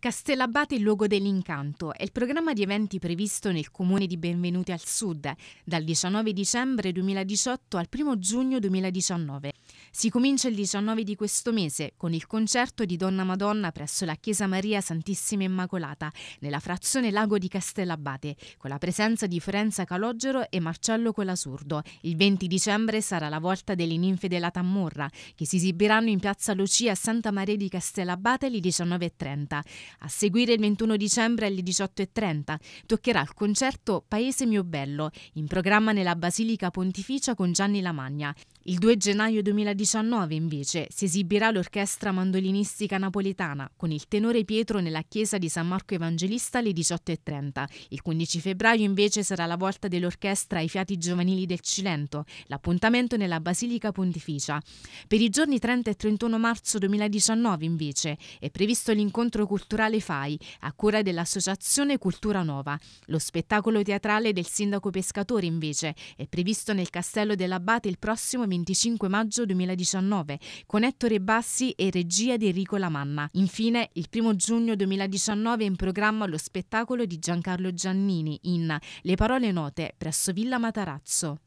Castellabate il luogo dell'incanto è il programma di eventi previsto nel comune di Benvenuti al Sud dal 19 dicembre 2018 al 1 giugno 2019. Si comincia il 19 di questo mese con il concerto di Donna Madonna presso la Chiesa Maria Santissima Immacolata nella frazione Lago di Castellabate con la presenza di Forenza Calogero e Marcello Colasurdo. Il 20 dicembre sarà la volta delle ninfe della Tammorra che si esibiranno in piazza Lucia a Santa Maria di Castellabate alle 19.30. A seguire il 21 dicembre alle 18.30 toccherà il concerto Paese mio bello, in programma nella Basilica Pontificia con Gianni Lamagna. Il 2 gennaio 2019 invece si esibirà l'orchestra mandolinistica napoletana con il tenore Pietro nella chiesa di San Marco Evangelista alle 18.30. Il 15 febbraio invece sarà la volta dell'orchestra ai fiati giovanili del Cilento, l'appuntamento nella Basilica Pontificia. Per i giorni 30 e 31 marzo 2019 invece è previsto l'incontro culturale FAI a cura dell'Associazione Cultura Nova. Lo spettacolo teatrale del sindaco Pescatore invece è previsto nel castello dell'Abate il prossimo 20 25 maggio 2019 con Ettore Bassi e regia di Enrico Lamanna. Infine, il 1 giugno 2019 in programma lo spettacolo di Giancarlo Giannini in Le parole note presso Villa Matarazzo.